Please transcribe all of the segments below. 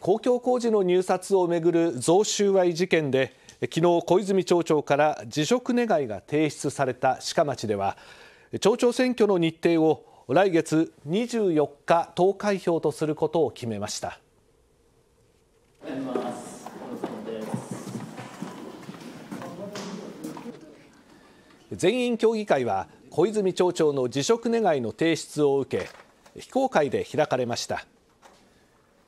公共工事の入札をめぐる贈収賄事件で昨日小泉町長から辞職願が提出された鹿町では町長選挙の日程を来月24日投開票とすることを決めました。全員協議会は小泉町長の辞職願の提出を受け非公開で開かれました。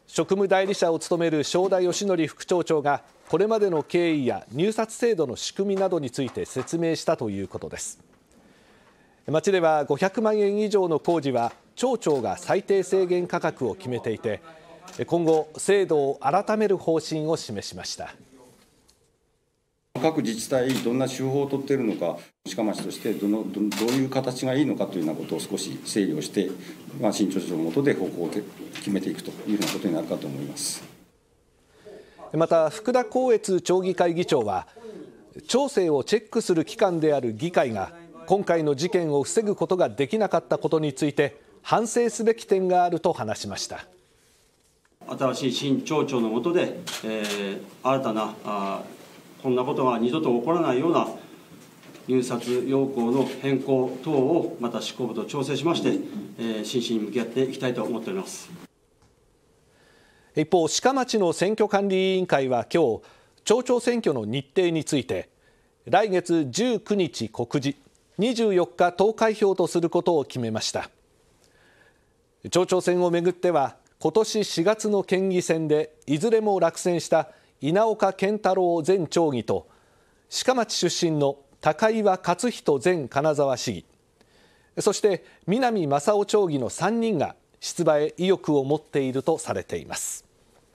職務代理者を務める正田義則副町長がこれまでの経緯や入札制度の仕組みなどについて説明したということです町では500万円以上の工事は町長が最低制限価格を決めていて今後制度を改める方針を示しました。各自治体、どんな手法を取っているのか、鹿町としてどのどういう形がいいのかというようなことを少し整理をして、まあ、新庁長の下で方向を決めていくというようなことになるかと思いますまた、福田光悦町議会議長は、調整をチェックする機関である議会が、今回の事件を防ぐことができなかったことについて、反省すべき点があると話しました。新しい新町長の下で、えー、新たなあこんなことが二度と起こらないような入札要項の変更等をまた執行部と調整しまして、えー、真摯に向き合っていきたいと思っております一方鹿町の選挙管理委員会は今日町長選挙の日程について来月19日告示24日投開票とすることを決めました町長選をめぐっては今年4月の県議選でいずれも落選した稲岡健太郎前町議と鹿町出身の高岩克人前金沢市議そして南正夫町議の3人が出馬へ意欲を持っているとされています。